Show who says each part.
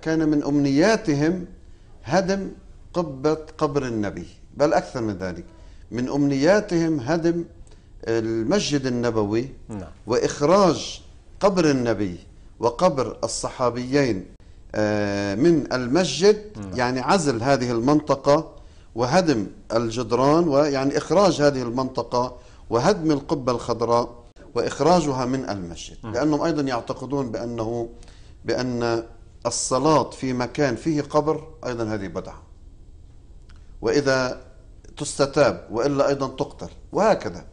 Speaker 1: كان من أمنياتهم هدم قبة قبر النبي بل أكثر من ذلك من أمنياتهم هدم المسجد النبوي نعم. وإخراج قبر النبي وقبر الصحابيين آه، من المسجد نعم. يعني عزل هذه المنطقة وهدم الجدران ويعني إخراج هذه المنطقة وهدم القبة الخضراء وإخراجها من المسجد نعم. لأنهم أيضا يعتقدون بأنه بأن الصلاة في مكان فيه قبر أيضا هذه بدعة وإذا تستتاب وإلا أيضا تقتل وهكذا